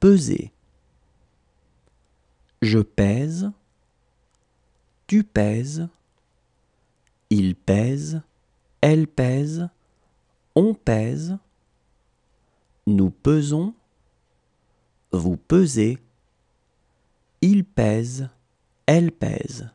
peser. Je pèse, tu pèses, il pèse, elle pèse, on pèse, nous pesons, vous pesez, il pèse, elle pèse.